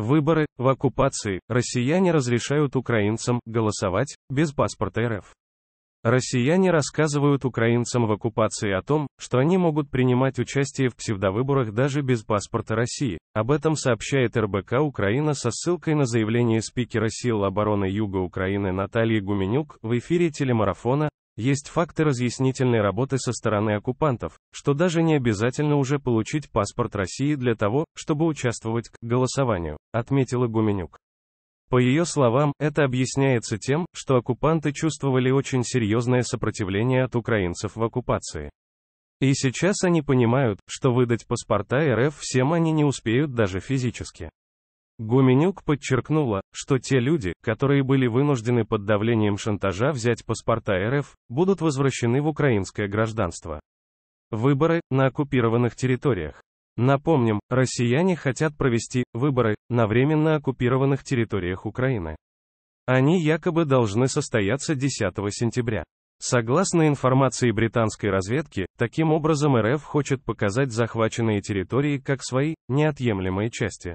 Выборы, в оккупации, россияне разрешают украинцам голосовать, без паспорта РФ. Россияне рассказывают украинцам в оккупации о том, что они могут принимать участие в псевдовыборах даже без паспорта России. Об этом сообщает РБК Украина со ссылкой на заявление спикера сил обороны Юга Украины Натальи Гуменюк в эфире телемарафона есть факты разъяснительной работы со стороны оккупантов, что даже не обязательно уже получить паспорт России для того, чтобы участвовать к голосованию, отметила Гуменюк. По ее словам, это объясняется тем, что оккупанты чувствовали очень серьезное сопротивление от украинцев в оккупации. И сейчас они понимают, что выдать паспорта РФ всем они не успеют даже физически. Гуменюк подчеркнула, что те люди, которые были вынуждены под давлением шантажа взять паспорта РФ, будут возвращены в украинское гражданство. Выборы на оккупированных территориях. Напомним, россияне хотят провести выборы на временно оккупированных территориях Украины. Они якобы должны состояться 10 сентября. Согласно информации британской разведки, таким образом РФ хочет показать захваченные территории как свои неотъемлемые части.